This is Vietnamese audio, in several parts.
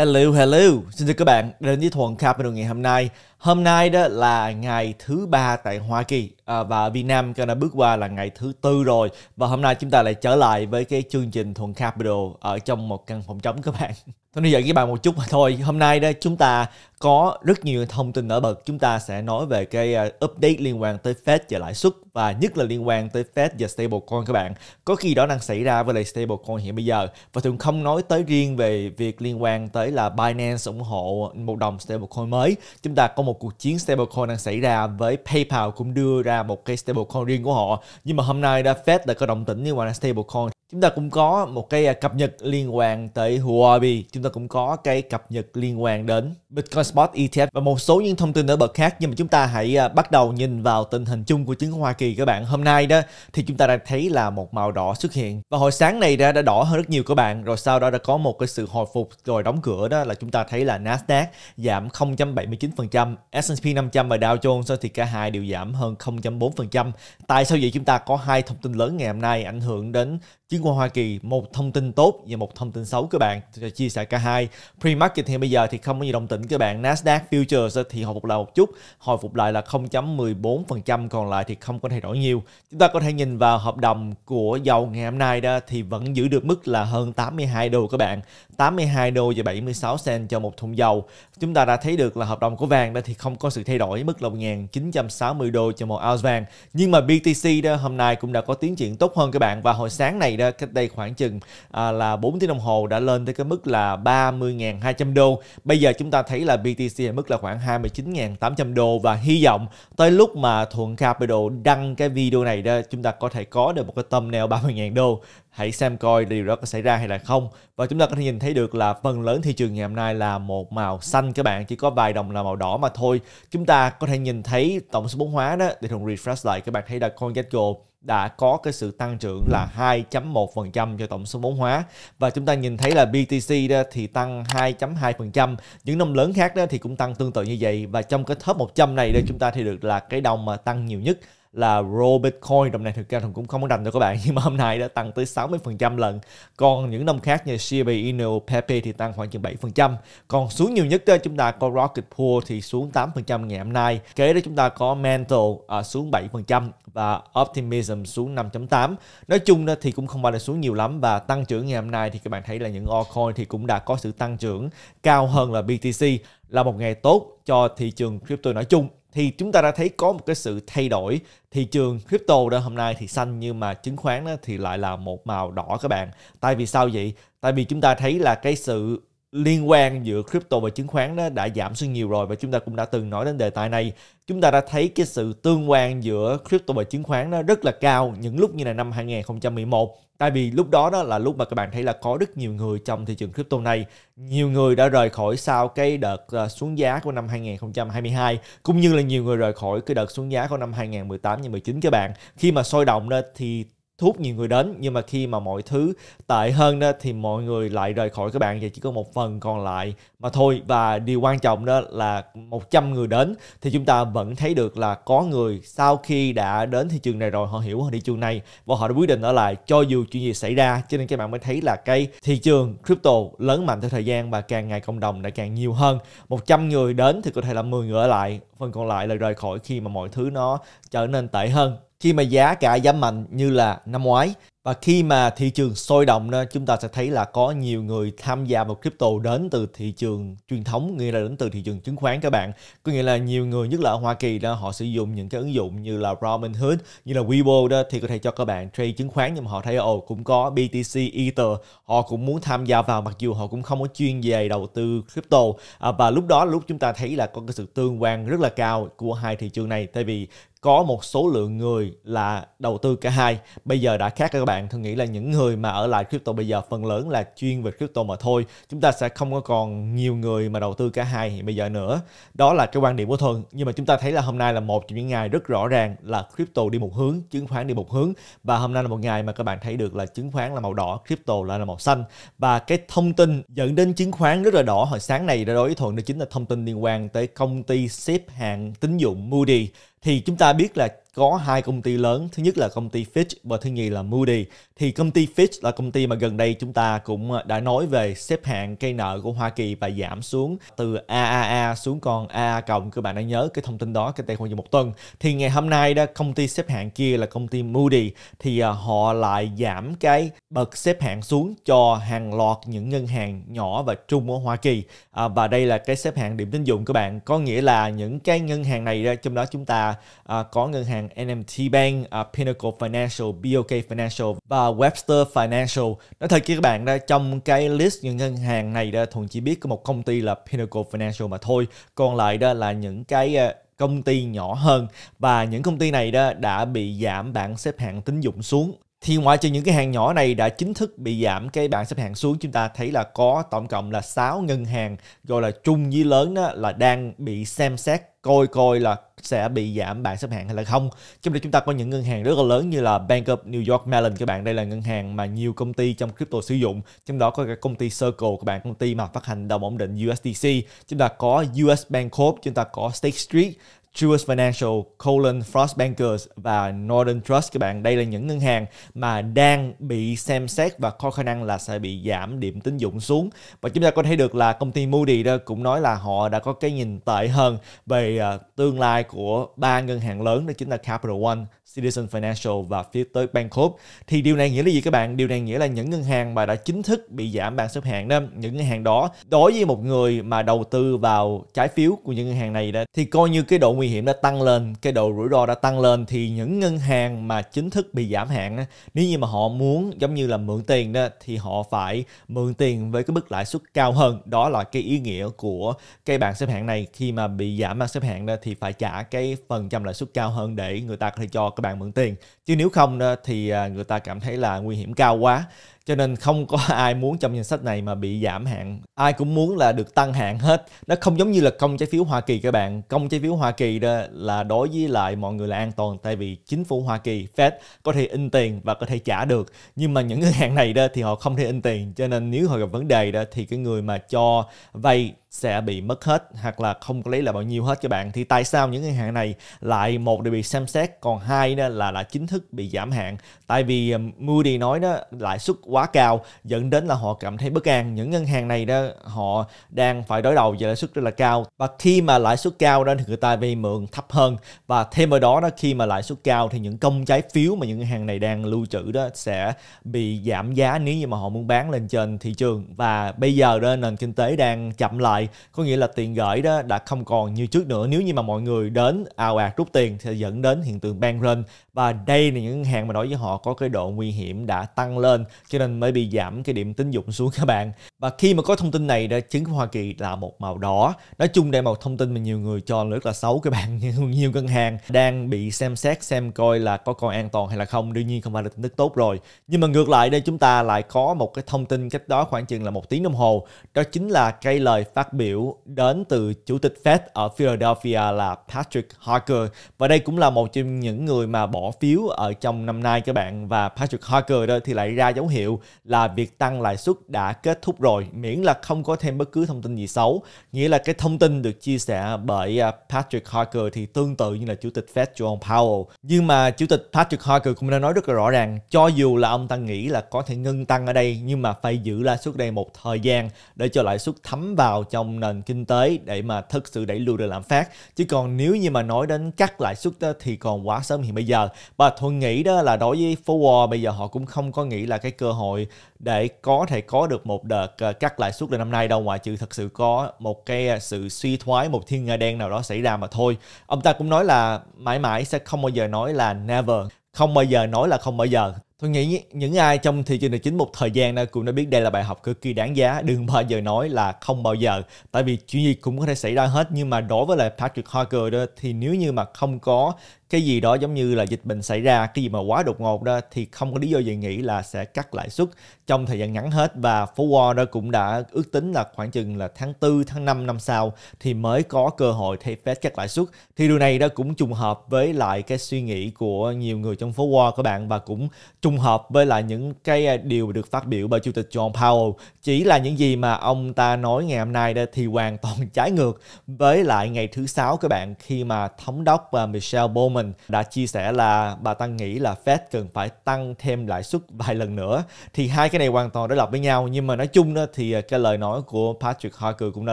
Hello, hello. Xin chào các bạn đến với Thuận Capital ngày hôm nay. Hôm nay đó là ngày thứ ba tại Hoa Kỳ à, và Việt Nam cho đã bước qua là ngày thứ tư rồi và hôm nay chúng ta lại trở lại với cái chương trình Thuận Capital ở à, trong một căn phòng trống các bạn. Thôi bây giờ với bạn một chút mà thôi. Hôm nay đây chúng ta có rất nhiều thông tin nổi bật. Chúng ta sẽ nói về cái à, update liên quan tới Fed và lãi suất và nhất là liên quan tới Fed và stablecoin các bạn. Có khi đó đang xảy ra với lại stablecoin hiện bây giờ. Và thường không nói tới riêng về việc liên quan tới là Binance ủng hộ một đồng stablecoin mới. Chúng ta có một cuộc chiến stablecoin đang xảy ra với PayPal cũng đưa ra một cái stablecoin riêng của họ. Nhưng mà hôm nay đã Fed đã có động tĩnh liên quan đến stablecoin chúng ta cũng có một cái à, cập nhật liên quan tới Huobi chúng ta cũng có cái cập nhật liên quan đến Bitcoin Spot ETF và một số những thông tin nổi bật khác nhưng mà chúng ta hãy à, bắt đầu nhìn vào tình hình chung của chứng khoán Hoa Kỳ các bạn hôm nay đó thì chúng ta đã thấy là một màu đỏ xuất hiện và hồi sáng này đã đã đỏ hơn rất nhiều các bạn rồi sau đó đã có một cái sự hồi phục rồi đóng cửa đó là chúng ta thấy là Nasdaq giảm 0.79% S&P 500 và Dow Jones thì cả hai đều giảm hơn 0.4% tại sao vậy chúng ta có hai thông tin lớn ngày hôm nay ảnh hưởng đến Chiến qua Hoa Kỳ một thông tin tốt và một thông tin xấu các bạn Tôi chia sẻ cả hai Pre-market thì bây giờ thì không có gì động tĩnh các bạn Nasdaq Futures thì hồi phục lại một chút Hồi phục lại là 0.14% còn lại thì không có thay đổi nhiều Chúng ta có thể nhìn vào hợp đồng của dầu ngày hôm nay đó Thì vẫn giữ được mức là hơn 82 đô các bạn 82 đô và 76 cent cho một thùng dầu chúng ta đã thấy được là hợp đồng của vàng đó thì không có sự thay đổi mức là 1960 đô cho một ounce vàng nhưng mà BTC đó hôm nay cũng đã có tiến triển tốt hơn các bạn và hồi sáng này đó cách đây khoảng chừng à, là 4 tiếng đồng hồ đã lên tới cái mức là 30.200 đô bây giờ chúng ta thấy là BTC ở mức là khoảng 29.800 đô và hy vọng tới lúc mà Thuận Capital đăng cái video này đó chúng ta có thể có được một cái thumbnail 30.000 đô hãy xem coi điều đó có xảy ra hay là không và chúng ta có thể nhìn thấy được là phần lớn thị trường ngày hôm nay là một màu xanh các bạn chỉ có vài đồng là màu đỏ mà thôi chúng ta có thể nhìn thấy tổng số vốn hóa đó để thường refresh lại các bạn thấy là CoinGecko đã có cái sự tăng trưởng là 2.1% cho tổng số vốn hóa và chúng ta nhìn thấy là BTC đó thì tăng 2.2% những đồng lớn khác đó thì cũng tăng tương tự như vậy và trong cái top 100 này đó chúng ta thì được là cái đồng mà tăng nhiều nhất là roll Bitcoin đồng này thực ra thằng cũng không có đành đâu các bạn nhưng mà hôm nay đã tăng tới 60% lần còn những năm khác như CBE, Ino, Pepe thì tăng khoảng chừng 7% còn xuống nhiều nhất đó, chúng ta có Rocket Pool thì xuống 8% ngày hôm nay kế đó chúng ta có Mental à, xuống 7% và Optimism xuống 5.8 nói chung đó, thì cũng không phải là xuống nhiều lắm và tăng trưởng ngày hôm nay thì các bạn thấy là những altcoin thì cũng đã có sự tăng trưởng cao hơn là BTC là một ngày tốt cho thị trường crypto nói chung thì chúng ta đã thấy có một cái sự thay đổi thị trường crypto đó hôm nay thì xanh nhưng mà chứng khoán đó thì lại là một màu đỏ các bạn tại vì sao vậy tại vì chúng ta thấy là cái sự liên quan giữa crypto và chứng khoán nó đã giảm xuống nhiều rồi và chúng ta cũng đã từng nói đến đề tài này chúng ta đã thấy cái sự tương quan giữa crypto và chứng khoán nó rất là cao những lúc như là năm 2011 tại vì lúc đó đó là lúc mà các bạn thấy là có rất nhiều người trong thị trường crypto này nhiều người đã rời khỏi sau cái đợt ờ, xuống giá của năm 2022 cũng như là nhiều người rời khỏi cái đợt xuống giá của năm 2018 và 19 các bạn khi mà sôi động đó thì thu hút nhiều người đến nhưng mà khi mà mọi thứ tệ hơn đó thì mọi người lại rời khỏi các bạn và chỉ có một phần còn lại mà thôi và điều quan trọng đó là 100 người đến thì chúng ta vẫn thấy được là có người sau khi đã đến thị trường này rồi họ hiểu thị trường này và họ đã quyết định ở lại cho dù chuyện gì xảy ra cho nên các bạn mới thấy là cái thị trường crypto lớn mạnh theo thời gian và càng ngày cộng đồng đã càng nhiều hơn 100 người đến thì có thể là 10 người ở lại phần còn lại là rời khỏi khi mà mọi thứ nó trở nên tệ hơn khi mà giá cả giảm mạnh như là năm ngoái và khi mà thị trường sôi động đó, chúng ta sẽ thấy là có nhiều người tham gia vào crypto đến từ thị trường truyền thống, nghĩa là đến từ thị trường chứng khoán các bạn. Có nghĩa là nhiều người nhất là ở Hoa Kỳ đó họ sử dụng những cái ứng dụng như là Robinhood, như là Webo, đó thì có thể cho các bạn trade chứng khoán nhưng mà họ thấy ồ cũng có BTC, Ether, họ cũng muốn tham gia vào mặc dù họ cũng không có chuyên về đầu tư crypto. À, và lúc đó lúc chúng ta thấy là có cái sự tương quan rất là cao của hai thị trường này tại vì có một số lượng người là đầu tư cả hai bây giờ đã khác các bạn tôi nghĩ là những người mà ở lại crypto bây giờ phần lớn là chuyên về crypto mà thôi chúng ta sẽ không có còn nhiều người mà đầu tư cả hai hiện bây giờ nữa đó là cái quan điểm của thuần nhưng mà chúng ta thấy là hôm nay là một trong những ngày rất rõ ràng là crypto đi một hướng chứng khoán đi một hướng và hôm nay là một ngày mà các bạn thấy được là chứng khoán là màu đỏ crypto là là màu xanh và cái thông tin dẫn đến chứng khoán rất là đỏ hồi sáng này đã đối với thuận đó chính là thông tin liên quan tới công ty xếp hạng tín dụng Moody thì chúng ta biết là có hai công ty lớn thứ nhất là công ty Fitch và thứ nhì là Moody thì công ty Fitch là công ty mà gần đây chúng ta cũng ờ, đã nói về xếp hạng cây nợ của Hoa Kỳ và giảm xuống từ AAA xuống còn AA cộng các bạn đã nhớ cái thông tin đó cái tay khoảng một tuần thì ngày hôm nay đó công ty xếp hạng kia là công ty Moody thì ờ, họ lại giảm cái bậc xếp hạng xuống cho hàng loạt những ngân hàng nhỏ và trung ở Hoa Kỳ à, và đây là cái xếp hạng điểm tín dụng các bạn có nghĩa là những cái ngân hàng này trong đó chúng ta à, có ngân hàng hàng NMT Bank, uh, Pinnacle Financial, BOK Financial và Webster Financial. Nói thật kia các bạn đó, trong cái list những ngân hàng này đó, thường chỉ biết có một công ty là Pinnacle Financial mà thôi. Còn lại đó là những cái uh, công ty nhỏ hơn và những công ty này đó đã bị giảm bảng xếp hạng tín dụng xuống thì ngoại trừ những cái hàng nhỏ này đã chính thức bị giảm cái bảng xếp hạng xuống chúng ta thấy là có tổng cộng là 6 ngân hàng gọi là trung với lớn đó là đang bị xem xét coi coi là sẽ bị giảm bảng xếp hạng hay là không. Trong đó chúng ta có những ngân hàng rất là lớn như là Bank of New York Mellon các bạn. Đây là ngân hàng mà nhiều công ty trong crypto sử dụng. Trong đó có cái công ty Circle các bạn, công ty mà phát hành đồng ổn định USDC. Chúng ta có US Bank Corp, chúng ta có State Street Truist Financial, Colon, Frost Bankers và Northern Trust các bạn. Đây là những ngân hàng mà đang bị xem xét và có khả năng là sẽ bị giảm điểm tín dụng xuống. Và chúng ta có thể được là công ty Moody đó cũng nói là họ đã có cái nhìn tệ hơn về ờ, tương lai của ba ngân hàng lớn đó chính là Capital One, Citizen Financial và phía tới Bancorp. Thì điều này nghĩa là gì các bạn? Điều này nghĩa là những ngân hàng mà đã chính thức bị giảm bảng xếp hạng đó, những ngân hàng đó đối với một người mà đầu tư vào trái phiếu của những ngân hàng này đó thì coi như cái độ nguy hiểm đã tăng lên, cái độ rủi ro đã tăng lên thì những ngân hàng mà chính thức bị giảm hạng đó, nếu như mà họ muốn giống như là mượn tiền đó thì họ phải mượn tiền với cái mức lãi suất cao hơn. Đó là cái ý nghĩa của cái bảng xếp hạng này khi mà bị giảm bảng xếp hạng đó thì phải trả cái phần trăm lãi suất cao hơn để người ta có thể cho các bạn mượn tiền chứ nếu không ờ, thì ờ, người ta cảm thấy là nguy hiểm cao quá cho nên không có ai muốn trong danh sách này mà bị giảm hạn ai cũng muốn là được tăng hạn hết nó không giống như là công trái phiếu Hoa Kỳ các bạn công trái phiếu Hoa Kỳ đó là đối với lại mọi người là an toàn tại vì chính phủ Hoa Kỳ Fed có thể in tiền và có thể trả được nhưng mà những ngân hàng này đó thì họ không thể in tiền cho nên nếu họ gặp vấn đề đó thì cái người mà cho vay sẽ bị mất hết hoặc là không có lấy lại bao nhiêu hết các bạn thì tại sao những ngân hàng này lại một đều bị xem xét còn hai đó là đã chính thức bị giảm hạn tại vì um, Moody nói đó lãi suất quá cao dẫn đến là họ cảm thấy bất an những ngân hàng này đó họ đang phải đối đầu với lãi suất rất là cao và khi mà lãi suất cao đó thì người ta vay mượn thấp hơn và thêm vào đó đó khi mà lãi suất cao thì những công trái phiếu mà những ngân hàng này đang lưu trữ đó sẽ bị giảm giá nếu như mà họ muốn bán lên trên thị trường và bây giờ đó nền kinh tế đang chậm lại lại có nghĩa là tiền gửi đó đã không còn như trước nữa nếu như mà mọi người đến ào ạt rút tiền thì dẫn đến hiện tượng bank run và đây là những ngân hàng mà đối với họ có cái độ nguy hiểm đã tăng lên cho nên mới bị giảm cái điểm tín dụng xuống các bạn và khi mà có thông tin này đã chứng Hoa Kỳ là một màu đỏ nói chung đây là một thông tin mà nhiều người cho rất là xấu các bạn nhiều, nhiều ngân hàng đang bị xem xét xem coi là có còn an toàn hay là không đương nhiên không phải là tin tức tốt rồi nhưng mà ngược lại đây chúng ta lại có một cái thông tin cách đó khoảng chừng là một tiếng đồng hồ đó chính là cái lời phát biểu đến từ Chủ tịch Fed ở Philadelphia là Patrick Harker. Và đây cũng là một trong những người mà bỏ phiếu ở trong năm nay các bạn. Và Patrick Harker đó thì lại ra dấu hiệu là việc tăng lãi suất đã kết thúc rồi, miễn là không có thêm bất cứ thông tin gì xấu. Nghĩa là cái thông tin được chia sẻ bởi à, Patrick Harker thì tương tự như là Chủ tịch Fed Jerome Powell. Nhưng mà Chủ tịch Patrick Harker cũng đã nói rất là rõ ràng, cho dù là ông ta nghĩ là có thể ngưng tăng ở đây nhưng mà phải giữ lãi suất đây một thời gian để cho lãi suất thấm vào trong trong nền kinh tế để mà thực sự đẩy lùi được lạm phát chứ còn nếu như mà nói đến cắt lãi suất thì còn quá sớm hiện bây giờ và tôi nghĩ đó là đối với Forward bây giờ họ cũng không có nghĩ là cái cơ hội để có thể có được một đợt ờ, cắt lãi suất là năm nay đâu ngoài trừ thật sự có một cái ờ, sự suy thoái một thiên nga đen nào đó xảy ra mà thôi ông ta cũng nói là mãi mãi sẽ không bao giờ nói là never không bao giờ nói là không bao giờ Tôi nghĩ những ai trong thị trường tài chính một thời gian đã cũng đã biết đây là bài học cực kỳ đáng giá. Đừng bao giờ nói là không bao giờ. Tại vì chuyện gì cũng có thể xảy ra hết. Nhưng mà đối với lại Patrick Harker đó thì nếu như mà không có cái gì đó giống như là dịch bệnh xảy ra, cái gì mà quá đột ngột đó thì không có lý do gì nghĩ là sẽ cắt lãi suất trong thời gian ngắn hết và Forward đó cũng đã ước tính là khoảng chừng là tháng 4, tháng 5 năm sau thì mới có cơ hội thay phép cắt lãi suất. Thì điều này đó cũng trùng hợp với lại cái suy nghĩ của nhiều người trong Forward các bạn và cũng trùng trùng hợp với lại những cái à, điều được phát biểu bởi Chủ tịch John Powell chỉ là những gì mà ông ta nói ngày hôm nay thì hoàn toàn trái ngược với lại ngày thứ sáu các bạn khi mà thống đốc à, Michelle Bowman đã chia sẻ là bà ta nghĩ là Fed cần phải tăng thêm lãi suất vài lần nữa thì hai cái này hoàn toàn đối lập với nhau nhưng mà nói chung đó thì à, cái lời nói của Patrick Harker cũng đã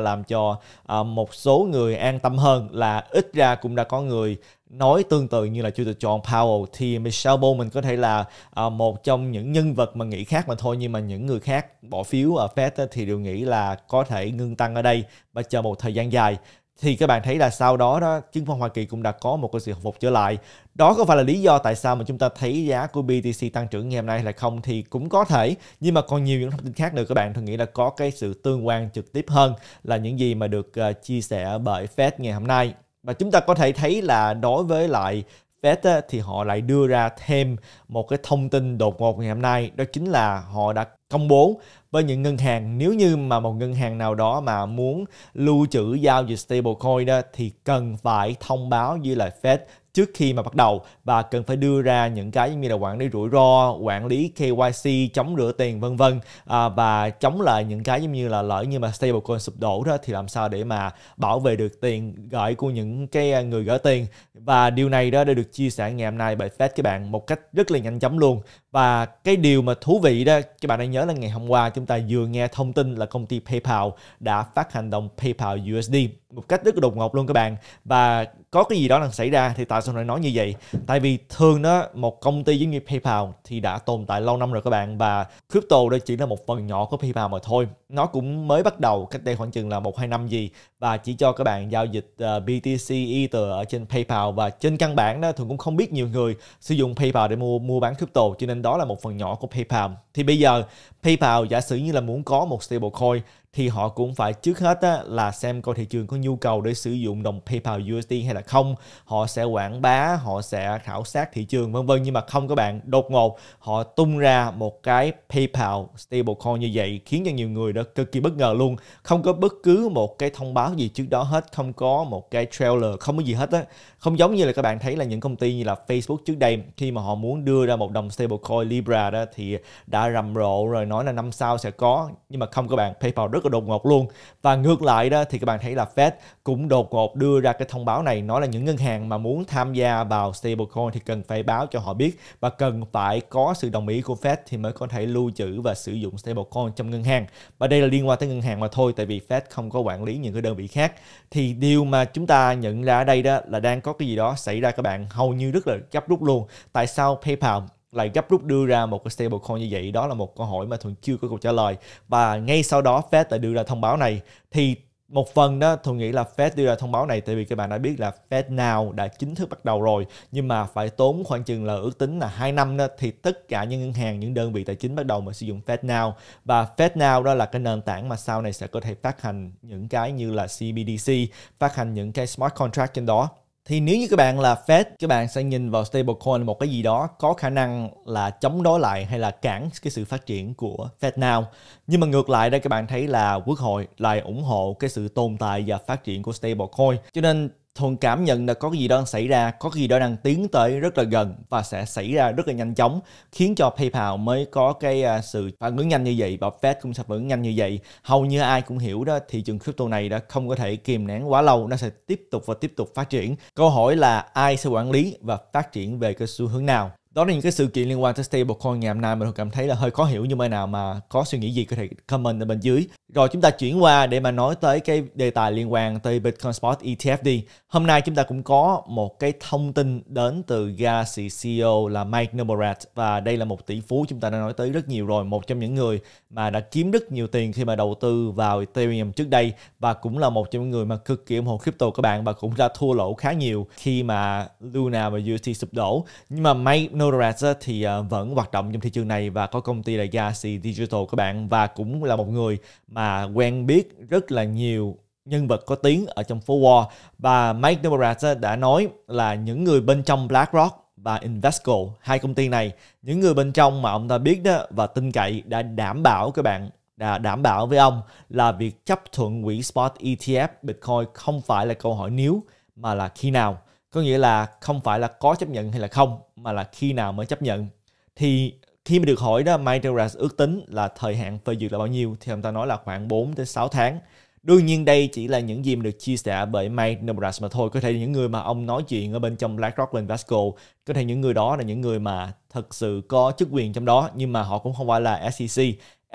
làm cho một số người an tâm hơn là ít ra cũng đã có người nói tương tự như là chủ tịch John Powell thì Michelle Bowman có thể là à, một trong những nhân vật mà nghĩ khác mà thôi nhưng mà những người khác bỏ phiếu ở Fed thì đều nghĩ là có thể ngưng tăng ở đây và chờ một thời gian dài thì các bạn thấy là sau đó đó chứng khoán Hoa Kỳ cũng đã có một cái sự hồi phục trở lại đó có phải là lý do tại sao mà chúng ta thấy giá của BTC tăng trưởng ngày hôm nay là không thì cũng có thể nhưng mà còn nhiều những thông tin khác nữa các bạn tôi nghĩ là có cái sự tương quan trực tiếp hơn là những gì mà được uh, chia sẻ bởi Fed ngày hôm nay và chúng ta có thể thấy là đối với lại Fed thì họ lại đưa ra thêm một cái thông tin đột ngột ngày hôm nay đó chính là họ đã công bố với những ngân hàng nếu như mà một ngân hàng nào đó mà muốn lưu trữ giao dịch stablecoin đó thì cần phải thông báo với lại Fed trước khi mà bắt đầu và cần phải đưa ra những cái như là quản lý rủi ro, quản lý KYC, chống rửa tiền vân vân à, và chống lại những cái giống như là lỡ như mà stablecoin sụp đổ đó thì làm sao để mà bảo vệ được tiền gửi của những cái à, người gửi tiền và điều này đó đã được chia sẻ ngày hôm nay bởi Fed các bạn một cách rất là nhanh chóng luôn và cái điều mà thú vị đó các bạn hãy nhớ là ngày hôm qua chúng ta vừa nghe thông tin là công ty PayPal đã phát hành đồng PayPal USD một cách rất là đột ngột luôn các bạn và có cái gì đó đang xảy ra thì tại sao lại nói như vậy tại vì thường đó một công ty giống như PayPal thì đã tồn tại lâu năm rồi các bạn và crypto đây chỉ là một phần nhỏ của PayPal mà thôi nó cũng mới bắt đầu cách đây khoảng chừng là một hai năm gì và chỉ cho các bạn giao dịch ờ, BTC Ether ở trên PayPal và trên căn bản đó thường cũng không biết nhiều người sử dụng PayPal để mua mua bán crypto cho nên đó là một phần nhỏ của PayPal. Thì bây giờ PayPal giả sử như là muốn có một stablecoin thì họ cũng phải trước hết á, là xem coi thị trường có nhu cầu để sử dụng đồng PayPal USD hay là không. Họ sẽ quảng bá, họ sẽ khảo sát thị trường vân vân nhưng mà không các bạn đột ngột họ tung ra một cái PayPal stablecoin như vậy khiến cho nhiều người đó cực kỳ bất ngờ luôn không có bất cứ một cái thông báo gì trước đó hết không có một cái trailer không có gì hết á không giống như là các bạn thấy là những công ty như là Facebook trước đây khi mà họ muốn đưa ra một đồng stablecoin Libra đó thì đã rầm rộ rồi nói là năm sau sẽ có nhưng mà không các bạn PayPal rất là đột ngột luôn và ngược lại đó thì các bạn thấy là Fed cũng đột ngột đưa ra cái thông báo này nói là những ngân hàng mà muốn tham gia vào stablecoin thì cần phải báo cho họ biết và cần phải có sự đồng ý của Fed thì mới có thể lưu trữ và sử dụng stablecoin trong ngân hàng và đây là liên quan tới ngân hàng mà thôi tại vì Fed không có quản lý những cái đơn vị khác thì điều mà chúng ta nhận ra ở đây đó là đang có cái gì đó xảy ra các bạn hầu như rất là gấp rút luôn tại sao PayPal lại gấp rút đưa ra một cái stablecoin như vậy đó là một câu hỏi mà thường chưa có câu trả lời và ngay sau đó Fed lại đưa ra thông báo này thì một phần đó tôi nghĩ là Fed đưa ra thông báo này tại vì các bạn đã biết là Fed nào đã chính thức bắt đầu rồi nhưng mà phải tốn khoảng chừng là ước tính là 2 năm đó thì tất cả những ngân hàng những đơn vị tài chính bắt đầu mà sử dụng Fed Now và Fed Now đó là cái nền tảng mà sau này sẽ có thể phát hành những cái như là CBDC phát hành những cái smart contract trên đó thì nếu như các bạn là Fed các bạn sẽ nhìn vào stablecoin một cái gì đó có khả năng là chống đối lại hay là cản cái sự phát triển của Fed nào nhưng mà ngược lại đây các bạn thấy là quốc hội lại ủng hộ cái sự tồn tại và phát triển của stablecoin cho nên thường cảm nhận là có gì đó đang xảy ra có gì đó đang tiến tới rất là gần và sẽ xảy ra rất là nhanh chóng khiến cho PayPal mới có cái à, sự phản ứng nhanh như vậy và Fed cũng sẽ phản ứng nhanh như vậy hầu như ai cũng hiểu đó thị trường crypto này đã không có thể kìm nén quá lâu nó sẽ tiếp tục và tiếp tục phát triển câu hỏi là ai sẽ quản lý và phát triển về cái xu hướng nào đó là những cái sự kiện liên quan tới stablecoin ngày hôm nay mình cảm thấy là hơi khó hiểu nhưng mà nào mà có suy nghĩ gì có thể comment ở bên dưới rồi chúng ta chuyển qua để mà nói tới cái đề tài liên quan tới Bitcoin Spot ETF đi hôm nay chúng ta cũng có một cái thông tin đến từ GASI CEO là Mike Noborat và đây là một tỷ phú chúng ta đã nói tới rất nhiều rồi một trong những người mà đã kiếm rất nhiều tiền khi mà đầu tư vào Ethereum trước đây và cũng là một trong những người mà cực kỳ ủng hộ crypto các bạn và cũng đã thua lỗ khá nhiều khi mà Luna và UST sụp đổ nhưng mà Mike Nodoraz thì ờ, vẫn hoạt động trong thị trường này và có công ty là Galaxy Digital các bạn và cũng là một người mà quen biết rất là nhiều nhân vật có tiếng ở trong phố Wall và Mike Nodoraz đã nói là những người bên trong BlackRock và Invesco, hai công ty này, những người bên trong mà ông ta biết đó và tin cậy đã đảm bảo các bạn đã đảm bảo với ông là việc chấp thuận quỹ spot ETF Bitcoin không phải là câu hỏi nếu mà là khi nào có nghĩa là không phải là có chấp nhận hay là không mà là khi nào mới chấp nhận thì khi mà được hỏi đó Maderas ước tính là thời hạn phê duyệt là bao nhiêu thì ông ta nói là khoảng 4 tới 6 tháng Đương nhiên đây chỉ là những gì mà được chia sẻ bởi Mike mà thôi. Có thể những người mà ông nói chuyện ở bên trong BlackRock và Vasco, có thể những người đó là những người mà thật sự có chức quyền trong đó nhưng mà họ cũng không phải là SEC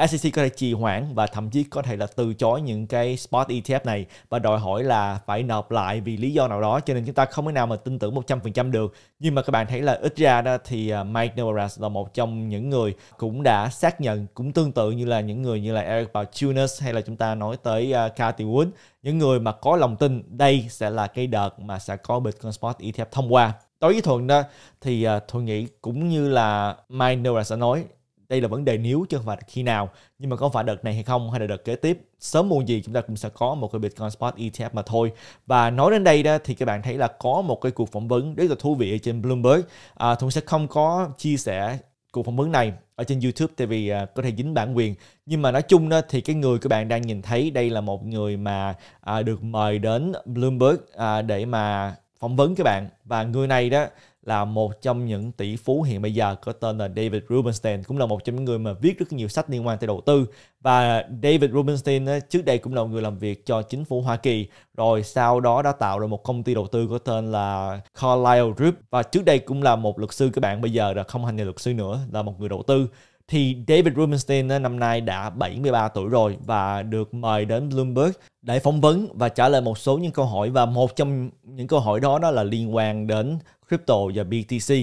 SEC có thể trì hoãn và thậm chí có thể là từ chối những cái spot ETF này và đòi hỏi là phải nộp lại vì lý do nào đó cho nên chúng ta không thể nào mà tin tưởng 100% được nhưng mà các bạn thấy là ít ra đó thì à, Mike Novogratz là một trong những người cũng đã xác nhận cũng tương tự như là những người như là Eric Balchunas hay là chúng ta nói tới uh, Cathy Wood những người mà có lòng tin đây sẽ là cái đợt mà sẽ có Bitcoin Spot ETF thông qua đối với Thuận đó thì uh, Thuận nghĩ cũng như là Mike Novogratz đã nói đây là vấn đề nếu chứ không phải khi nào nhưng mà có phải đợt này hay không hay là đợt kế tiếp sớm muộn gì chúng ta cũng sẽ có một cái Bitcoin Spot ETF mà thôi và nói đến đây đó thì các bạn thấy là có một cái cuộc phỏng vấn rất là thú vị trên Bloomberg à, Thuận sẽ không có chia sẻ cuộc phỏng vấn này ở trên YouTube tại vì uh, có thể dính bản quyền nhưng mà nói chung đó thì cái người các bạn đang nhìn thấy đây là một người mà uh, được mời đến Bloomberg uh, để mà phỏng vấn các bạn và người này đó là một trong những tỷ phú hiện bây giờ có tên là David Rubenstein cũng là một trong những người mà viết rất nhiều sách liên quan tới đầu tư và David Rubenstein trước đây cũng là một người làm việc cho chính phủ Hoa Kỳ rồi sau đó đã tạo ra một công ty đầu tư có tên là Carlyle Group và trước đây cũng là một luật sư các bạn bây giờ là không hành nghề luật sư nữa là một người đầu tư thì David Rubenstein năm nay đã 73 tuổi rồi và được mời đến Bloomberg để phỏng vấn và trả lời một số những câu hỏi và một trong những câu hỏi đó đó là liên quan đến crypto và BTC.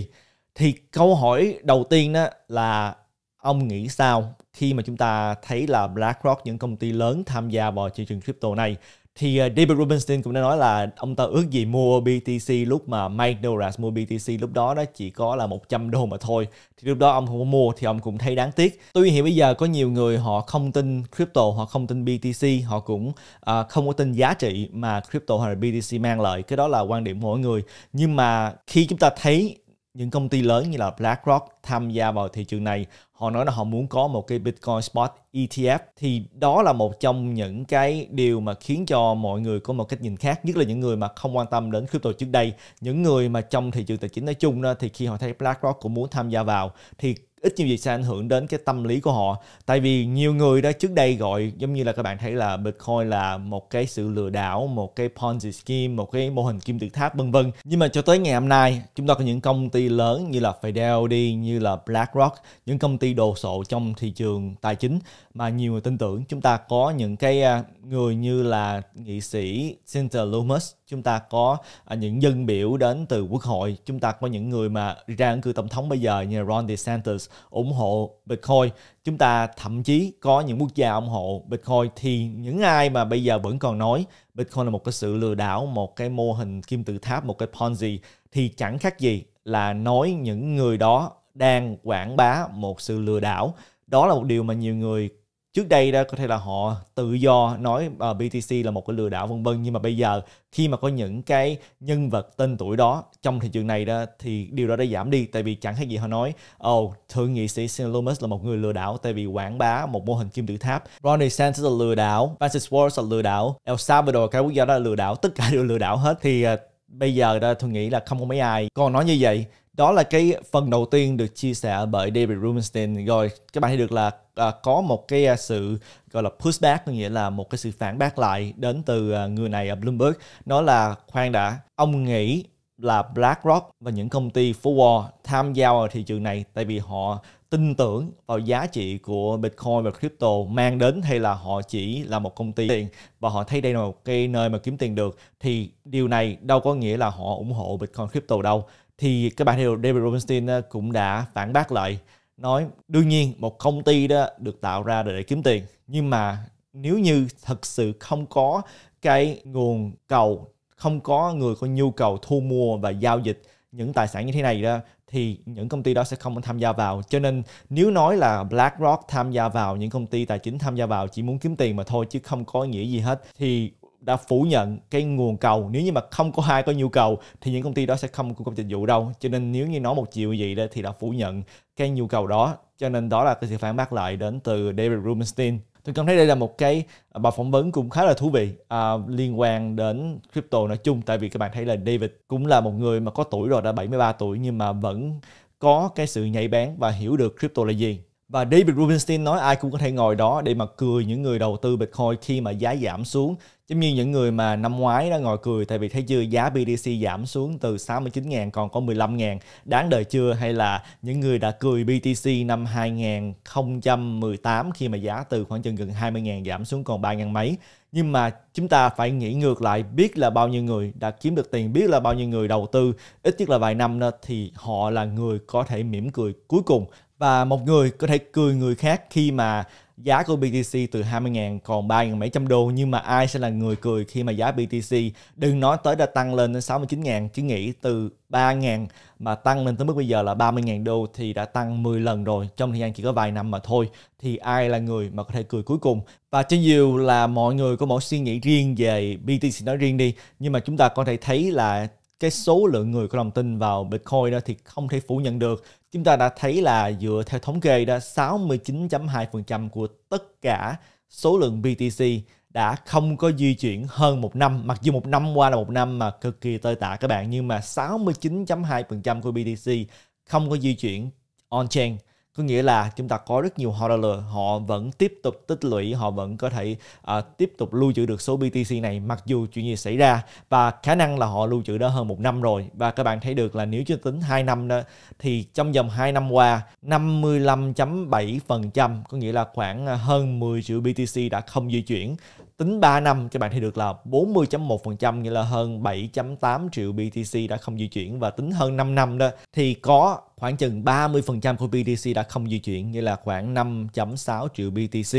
Thì câu hỏi đầu tiên đó là ông nghĩ sao khi mà chúng ta thấy là BlackRock những công ty lớn tham gia vào thị trường crypto này thì ờ, David Rubenstein cũng đã nói là ông ta ước gì mua BTC lúc mà Mike Doras mua BTC lúc đó đó chỉ có là 100 đô mà thôi thì lúc đó ông không có mua thì ông cũng thấy đáng tiếc tuy nhiên bây giờ có nhiều người họ không tin crypto họ không tin BTC họ cũng uh, không có tin giá trị mà crypto hay là BTC mang lại cái đó là quan điểm của mỗi người nhưng mà khi chúng ta thấy những công ty lớn như là BlackRock tham gia vào thị trường này họ nói là họ muốn có một cái Bitcoin Spot ETF thì đó là một trong những cái điều mà khiến cho mọi người có một cách nhìn khác nhất là những người mà không quan tâm đến crypto trước đây những người mà trong thị trường tài chính nói chung đó, thì khi họ thấy BlackRock cũng muốn tham gia vào thì ít nhiều gì sẽ ảnh hưởng đến cái tâm lý của họ tại vì nhiều người đó trước đây gọi giống như là các bạn thấy là bitcoin là một cái sự lừa đảo một cái ponzi scheme một cái mô hình kim tự tháp vân vân nhưng mà cho tới ngày hôm nay chúng ta có những công ty lớn như là fidelity như là blackrock những công ty đồ sộ trong thị trường tài chính mà nhiều người tin tưởng chúng ta có những cái à, người như là nghị sĩ Senator Loomis, chúng ta có à, những dân biểu đến từ quốc hội, chúng ta có những người mà ra ứng cử tổng thống bây giờ như Ron DeSantis ủng hộ Bitcoin, chúng ta thậm chí có những quốc gia ủng hộ Bitcoin thì những ai mà bây giờ vẫn còn nói Bitcoin là một cái sự lừa đảo, một cái mô hình kim tự tháp, một cái Ponzi thì chẳng khác gì là nói những người đó đang quảng bá một sự lừa đảo. Đó là một điều mà nhiều người trước đây đó có thể là họ tự do nói uh, ờ, BTC là một cái lừa đảo vân vân nhưng mà bây giờ khi mà có những cái nhân vật tên tuổi đó trong thị trường này đó thì điều đó đã giảm đi tại vì chẳng thấy gì họ nói ồ oh, thượng nghị sĩ Sam là một người lừa đảo tại vì quảng bá một mô hình kim tự tháp Ronnie Sanders là lừa đảo Francis Ward là lừa đảo El Salvador cái quốc gia đó là lừa đảo tất cả đều lừa đảo hết thì uh, bây giờ đó tôi nghĩ là không có mấy ai còn nói như vậy đó là cái phần đầu tiên được chia sẻ bởi David Rubenstein rồi các bạn thấy được là à, có một cái à, sự gọi là pushback có nghĩa là một cái sự phản bác lại đến từ à, người này ở Bloomberg nó là khoan đã ông nghĩ là BlackRock và những công ty forward tham gia vào thị trường này tại vì họ tin tưởng vào giá trị của Bitcoin và crypto mang đến hay là họ chỉ là một công ty tiền và họ thấy đây là một cái nơi mà kiếm tiền được thì điều này đâu có nghĩa là họ ủng hộ Bitcoin crypto đâu thì các bạn hiểu David Rubenstein à, cũng đã phản bác lại nói đương nhiên một công ty đó được tạo ra để, để kiếm tiền nhưng mà nếu như thật sự không có cái nguồn cầu không có người có nhu cầu thu mua và giao dịch những tài sản như thế này đó thì những công ty đó sẽ không tham gia vào cho nên nếu nói là BlackRock tham gia vào những công ty tài chính tham gia vào chỉ muốn kiếm tiền mà thôi chứ không có nghĩa gì hết thì đã phủ nhận cái nguồn cầu nếu như mà không có ai có nhu cầu thì những công ty đó sẽ không cung cấp dịch vụ đâu cho nên nếu như nói một chiều gì đó thì đã phủ nhận cái nhu cầu đó cho nên đó là cái sự phản bác lại đến từ David Rubenstein tôi cảm thấy đây là một cái à, bài phỏng vấn cũng khá là thú vị à, liên quan đến crypto nói chung tại vì các bạn thấy là David cũng là một người mà có tuổi rồi đã 73 tuổi nhưng mà vẫn có cái sự nhảy bán và hiểu được crypto là gì và David Rubenstein nói ai cũng có thể ngồi đó để mà cười những người đầu tư Bitcoin khi mà giá giảm xuống. Giống như những người mà năm ngoái đã ngồi cười tại vì thấy chưa giá BTC giảm xuống từ 69.000 còn có 15.000. Đáng đời chưa hay là những người đã cười BTC năm 2018 khi mà giá từ khoảng chừng gần 20.000 giảm xuống còn 3.000 mấy. Nhưng mà chúng ta phải nghĩ ngược lại biết là bao nhiêu người đã kiếm được tiền, biết là bao nhiêu người đầu tư ít nhất là vài năm nữa thì họ là người có thể mỉm cười cuối cùng và một người có thể cười người khác khi mà giá của BTC từ 20.000 còn 3.700 đô nhưng mà ai sẽ là người cười khi mà giá BTC đừng nói tới đã tăng lên đến 69.000 chứ nghĩ từ 3.000 mà tăng lên tới mức bây giờ là 30.000 đô thì đã tăng 10 lần rồi trong thời gian chỉ có vài năm mà thôi thì ai là người mà có thể cười cuối cùng và trên nhiều là mọi người có mỗi suy nghĩ riêng về BTC nói riêng đi nhưng mà chúng ta có thể thấy là cái số lượng người có lòng tin vào Bitcoin đó thì không thể phủ nhận được chúng ta đã thấy là dựa theo thống kê đó 69.2% của tất cả số lượng BTC đã không có di chuyển hơn một năm mặc dù một năm qua là một năm mà cực kỳ tơi tả các bạn nhưng mà 69.2% của BTC không có di chuyển on chain có nghĩa là chúng ta có rất nhiều hodler họ vẫn tiếp tục tích lũy họ vẫn có thể uh, tiếp tục lưu trữ được số BTC này mặc dù chuyện gì xảy ra và khả năng là họ lưu trữ đó hơn một năm rồi và các bạn thấy được là nếu chưa tính 2 năm đó, thì trong vòng 2 năm qua 55.7% có nghĩa là khoảng à, hơn 10 triệu BTC đã không di chuyển Tính 3 năm các bạn thì được là 40.1% nghĩa là hơn 7.8 triệu BTC đã không di chuyển và tính hơn 5 năm đó thì có khoảng chừng 30% của BTC đã không di chuyển nghĩa là khoảng 5.6 triệu BTC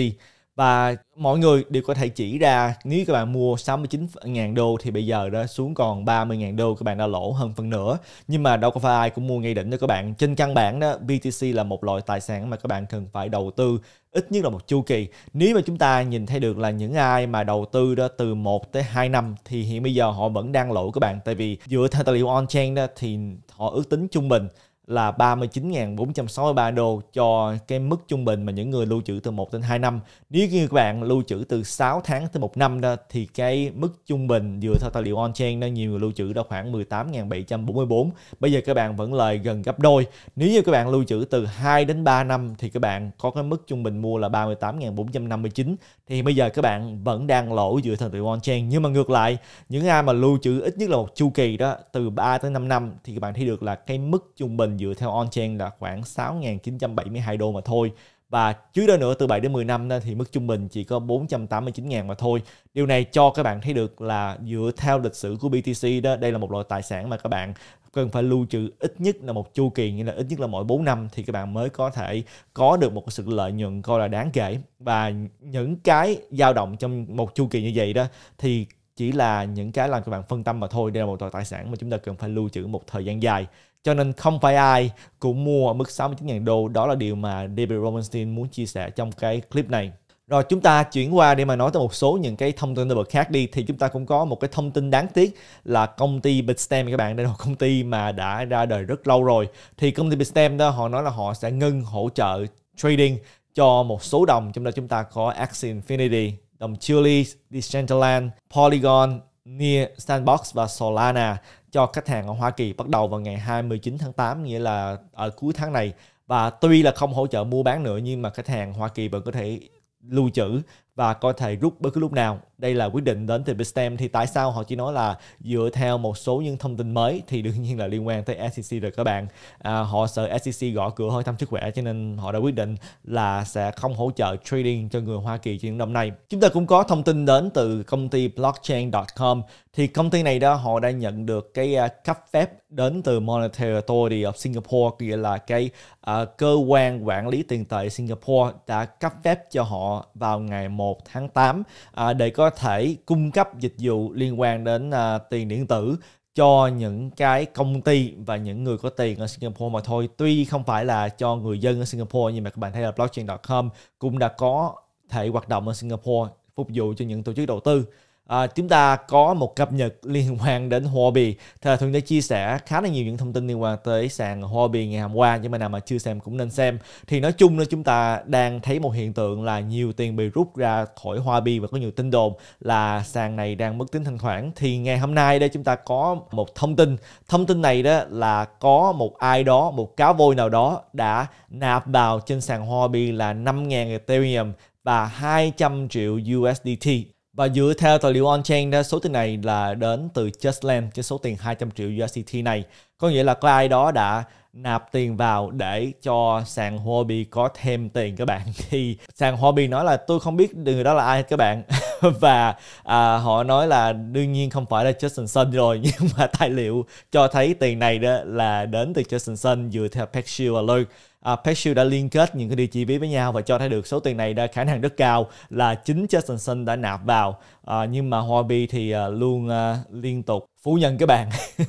và mọi người đều có thể chỉ ra nếu các bạn mua 69.000 đô thì bây giờ đó xuống còn 30.000 đô các bạn đã lỗ hơn phần nửa nhưng mà đâu có phải ai cũng mua ngay đỉnh cho các bạn trên căn bản đó BTC là một loại tài sản mà các bạn cần phải đầu tư ít nhất là một chu kỳ nếu mà chúng ta nhìn thấy được là những ai mà đầu tư đó từ 1 tới 2 năm thì hiện bây giờ họ vẫn đang lỗ các bạn tại vì dựa theo tài liệu on chain đó thì họ ước tính trung bình là 39.463 đô cho cái mức trung bình mà những người lưu trữ từ 1 đến 2 năm. Nếu như các bạn lưu trữ từ 6 tháng tới 1 năm đó thì cái mức trung bình dựa theo tài liệu on-chain đó nhiều người lưu trữ đã khoảng 18.744. Bây giờ các bạn vẫn lời gần gấp đôi. Nếu như các bạn lưu trữ từ 2 đến 3 năm thì các bạn có cái mức trung bình mua là 38.459 thì bây giờ các bạn vẫn đang lỗ dựa theo tài liệu on-chain. Nhưng mà ngược lại, những ai mà lưu trữ ít nhất là một chu kỳ đó từ 3 tới 5 năm thì các bạn thấy được là cái mức trung bình dựa theo on-chain là khoảng 6.972 đô mà thôi và trước đó nữa từ 7 đến 10 năm thì mức trung bình chỉ có 489 ngàn mà thôi. Điều này cho các bạn thấy được là dựa theo lịch sử của BTC đó, đây là một loại tài sản mà các bạn cần phải lưu trữ ít nhất là một chu kỳ nghĩa là ít nhất là mỗi 4 năm thì các bạn mới có thể có được một sự lợi nhuận coi là đáng kể và những cái dao động trong một chu kỳ như vậy đó thì chỉ là những cái làm các bạn phân tâm mà thôi đây là một loại tài sản mà chúng ta cần phải lưu trữ một thời gian dài cho nên không phải ai cũng mua ở mức 69.000 đô đó là điều mà David Robinson muốn chia sẻ trong cái clip này rồi chúng ta chuyển qua để mà nói tới một số những cái thông tin nổi bật khác đi thì chúng ta cũng có một cái thông tin đáng tiếc là công ty Bitstamp các bạn đây là một công ty mà đã ra đời rất lâu rồi thì công ty Bitstamp đó họ nói là họ sẽ ngưng hỗ trợ trading cho một số đồng trong đó chúng ta có Axie Infinity, đồng Chili, Decentraland, Polygon, Near, Sandbox và Solana cho khách hàng ở Hoa Kỳ bắt đầu vào ngày 29 tháng 8 nghĩa là ở cuối tháng này và tuy là không hỗ trợ mua bán nữa nhưng mà khách hàng Hoa Kỳ vẫn có thể lưu trữ và có thể rút bất cứ lúc nào đây là quyết định đến từ Bitstamp thì tại sao họ chỉ nói là dựa theo một số những thông tin mới thì đương nhiên là liên quan tới SEC rồi các bạn à, họ sợ SEC gõ cửa hỏi thăm sức khỏe cho nên họ đã quyết định là sẽ không hỗ trợ trading cho người Hoa Kỳ trong năm nay chúng ta cũng có thông tin đến từ công ty blockchain.com thì công ty này đó họ đã nhận được cái à, cấp phép đến từ Monetary Authority of Singapore nghĩa là cái uh, cơ quan quản lý tiền tệ Singapore đã cấp phép cho họ vào ngày 1 tháng 8 uh, à, để có có thể cung cấp dịch vụ liên quan đến à, tiền điện tử cho những cái công ty và những người có tiền ở Singapore mà thôi. Tuy không phải là cho người dân ở Singapore nhưng mà các bạn thấy là blockchain.com cũng đã có thể hoạt động ở Singapore phục vụ cho những tổ chức đầu tư à, chúng ta có một cập nhật liên quan đến Huobi. Thầy Thuận đã chia sẻ khá là nhiều những thông tin liên quan tới sàn Huobi ngày hôm qua nhưng mà nào mà chưa xem cũng nên xem. Thì nói chung là chúng ta đang thấy một hiện tượng là nhiều tiền bị rút ra khỏi Huobi và có nhiều tin đồn là sàn này đang mất tính thanh khoản. Thì ngày hôm nay đây chúng ta có một thông tin. Thông tin này đó là có một ai đó, một cá voi nào đó đã nạp vào trên sàn Huobi là 5.000 Ethereum và 200 triệu USDT và dựa theo tài liệu on-chain số tiền này là đến từ Justland, cái số tiền 200 triệu USDT này. Có nghĩa là có ai đó đã nạp tiền vào để cho sàn Huobi có thêm tiền các bạn. Thì sàn Huobi nói là tôi không biết người đó là ai các bạn. Và à, họ nói là đương nhiên không phải là Justin Sun rồi. Nhưng mà tài liệu cho thấy tiền này đó là đến từ Justin Sun dựa theo Paxil Alert à, Paxil đã liên kết những cái địa chỉ phí với nhau và cho thấy được số tiền này đã khả năng rất cao là chính Justin Sun đã nạp vào à, nhưng mà Huobi thì à, luôn à, liên tục phủ nhận các bạn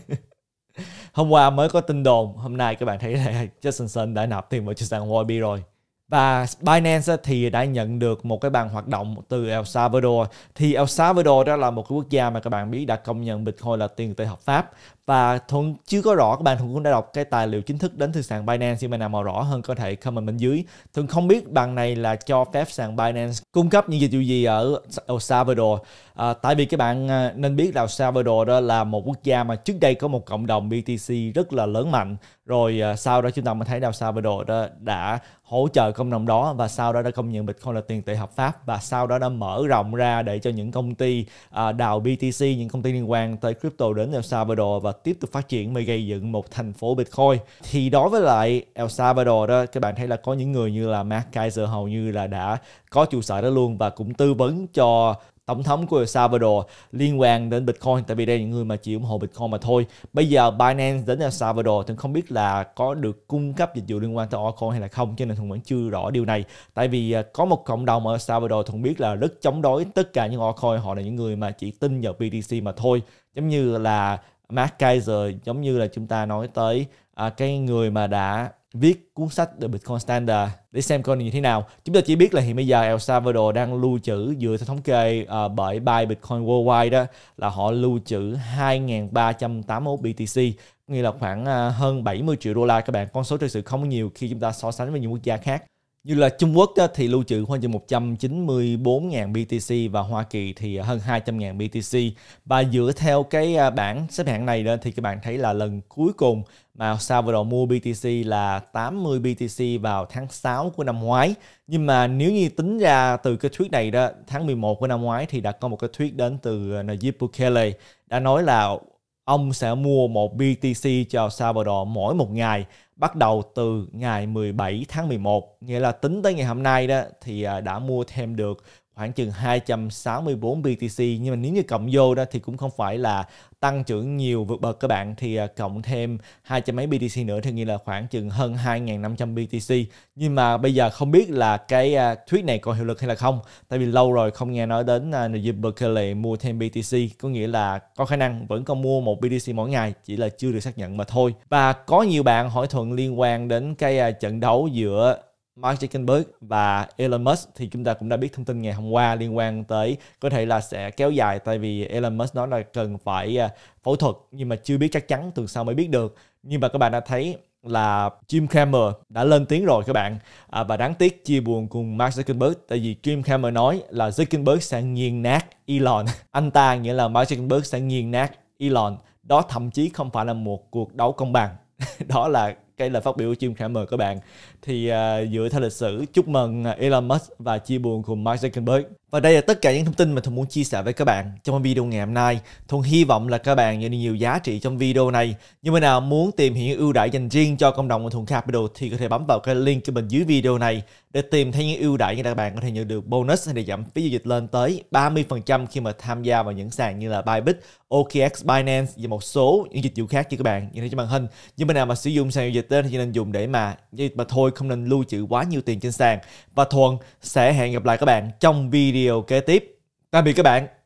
hôm qua mới có tin đồn hôm nay các bạn thấy là Justin Sun đã nạp tiền vào sàn Huobi rồi và Binance thì đã nhận được một cái bàn hoạt động từ El Salvador. Thì El Salvador đó là một cái quốc gia mà các bạn biết đã công nhận Bitcoin là tiền tệ hợp pháp và thuận chưa có rõ các bạn thuận cũng đã đọc cái tài liệu chính thức đến từ sàn binance nhưng mà nào mà rõ hơn có thể comment bên dưới thuận không biết bằng này là cho phép sàn binance cung cấp những dịch vụ gì ở el salvador à, tại vì các bạn à, nên biết là el salvador đó là một quốc gia mà trước đây có một cộng đồng btc rất là lớn mạnh rồi à, sau đó chúng ta mới thấy el salvador đó đã hỗ trợ cộng đồng đó và sau đó đã công nhận Bitcoin là tiền tệ hợp pháp và sau đó đã mở rộng ra để cho những công ty à, đào BTC, những công ty liên quan tới crypto đến El Salvador và tiếp tục phát triển mà gây dựng một thành phố Bitcoin thì đối với lại El Salvador đó các bạn thấy là có những người như là Mark Kaiser hầu như là đã có trụ sở đó luôn và cũng tư vấn cho tổng thống của El Salvador liên quan đến Bitcoin tại vì đây là những người mà chỉ ủng hộ Bitcoin mà thôi. Bây giờ Binance đến El Salvador thì không biết là có được cung cấp dịch vụ liên quan tới Oracle hay là không cho nên Thuận vẫn chưa rõ điều này. Tại vì à, có một cộng đồng ở El Salvador Thuận biết là rất chống đối tất cả những Oracle họ là những người mà chỉ tin vào BTC mà thôi giống như là Mark Kaiser giống như là chúng ta nói tới à, cái người mà đã viết cuốn sách The Bitcoin Standard để xem coi như thế nào. Chúng ta chỉ biết là hiện bây giờ El Salvador đang lưu trữ dựa theo thống kê uh, bởi Buy Bitcoin Worldwide đó là họ lưu trữ 2.381 BTC nghĩa là khoảng uh, hơn 70 triệu đô la các bạn. Con số thực sự không nhiều khi chúng ta so sánh với những quốc gia khác như là Trung Quốc thì lưu trữ khoảng chừng 194.000 BTC và Hoa Kỳ thì hơn 200.000 BTC và dựa theo cái à, bảng xếp hạng này đó thì các bạn thấy là lần cuối cùng mà Salvador mua BTC là 80 BTC vào tháng 6 của năm ngoái nhưng mà nếu như tính ra từ cái thuyết này đó tháng 11 của năm ngoái thì đã có một cái thuyết đến từ à, Najib Bukele đã nói là ông sẽ mua một BTC cho Salvador mỗi một ngày bắt đầu từ ngày 17 tháng 11 nghĩa là tính tới ngày hôm nay đó thì à, đã mua thêm được khoảng chừng 264 BTC nhưng mà nếu như cộng vô đó thì cũng không phải là tăng trưởng nhiều vượt bậc các bạn thì à, cộng thêm hai mấy BTC nữa thì nghĩa là khoảng chừng hơn 2.500 BTC nhưng mà bây giờ không biết là cái à, thuyết này còn hiệu lực hay là không tại vì lâu rồi không nghe nói đến à, Najib Berkeley mua thêm BTC có nghĩa là có khả năng vẫn còn mua một BTC mỗi ngày chỉ là chưa được xác nhận mà thôi và có nhiều bạn hỏi thuận liên quan đến cái trận đấu giữa Mark Zuckerberg và Elon Musk thì chúng ta cũng đã biết thông tin ngày hôm qua liên quan tới có thể là sẽ kéo dài tại vì Elon Musk nói là cần phải à, phẫu thuật nhưng mà chưa biết chắc chắn tuần sau mới biết được nhưng mà các bạn đã thấy là Jim Cramer đã lên tiếng rồi các bạn à, và đáng tiếc chia buồn cùng Mark Zuckerberg tại vì Jim Cramer nói là Zuckerberg sẽ nghiền nát Elon anh ta nghĩa là Mark Zuckerberg sẽ nghiền nát Elon đó thậm chí không phải là một cuộc đấu công bằng đó là cái lời phát biểu của Jim Cramer các bạn thì uh, dựa theo lịch sử chúc mừng Elon Musk và chia buồn cùng Mark Zuckerberg và đây là tất cả những thông tin mà Thuận muốn chia sẻ với các bạn trong video ngày hôm nay. Thuận hy vọng là các bạn nhận được nhiều giá trị trong video này. Như mà nào muốn tìm hiểu những ưu đãi dành riêng cho cộng đồng của Thuận Capital thì có thể bấm vào cái link bên dưới video này để tìm thấy những ưu đãi như các bạn có thể nhận được bonus hay để giảm phí giao dịch lên tới 30% khi mà tham gia vào những sàn như là Bybit, OKX, Binance và một số những dịch vụ khác cho các bạn như thấy trên màn hình. Nhưng mà nào mà sử dụng sàn giao dịch thì nên dùng để mà mà thôi không nên lưu trữ quá nhiều tiền trên sàn. Và Thuận sẽ hẹn gặp lại các bạn trong video video kế tiếp. Tạm biệt các bạn.